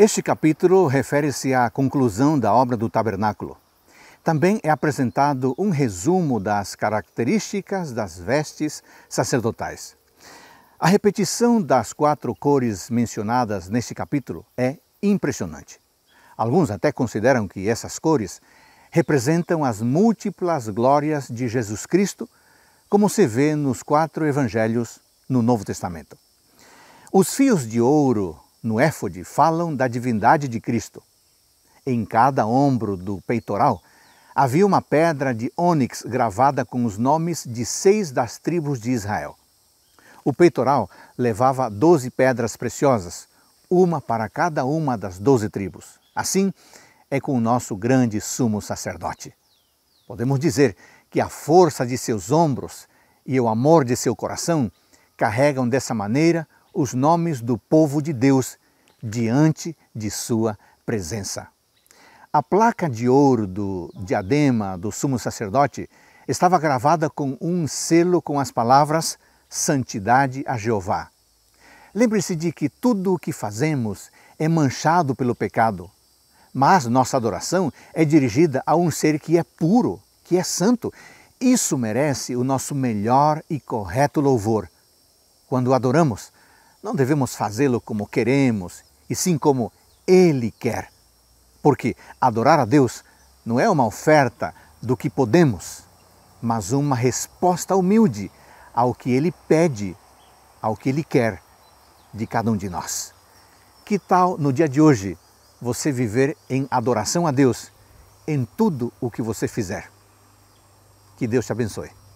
Este capítulo refere-se à conclusão da obra do tabernáculo. Também é apresentado um resumo das características das vestes sacerdotais. A repetição das quatro cores mencionadas neste capítulo é impressionante. Alguns até consideram que essas cores representam as múltiplas glórias de Jesus Cristo, como se vê nos quatro evangelhos no Novo Testamento. Os fios de ouro no éfode falam da divindade de Cristo. Em cada ombro do peitoral havia uma pedra de ônix gravada com os nomes de seis das tribos de Israel. O peitoral levava doze pedras preciosas, uma para cada uma das doze tribos. Assim é com o nosso grande sumo sacerdote. Podemos dizer que a força de seus ombros e o amor de seu coração carregam dessa maneira os nomes do povo de Deus diante de sua presença. A placa de ouro do diadema do sumo sacerdote estava gravada com um selo com as palavras Santidade a Jeová. Lembre-se de que tudo o que fazemos é manchado pelo pecado, mas nossa adoração é dirigida a um ser que é puro, que é santo. Isso merece o nosso melhor e correto louvor. Quando adoramos, não devemos fazê-lo como queremos, e sim como Ele quer. Porque adorar a Deus não é uma oferta do que podemos, mas uma resposta humilde ao que Ele pede, ao que Ele quer de cada um de nós. Que tal no dia de hoje você viver em adoração a Deus em tudo o que você fizer? Que Deus te abençoe.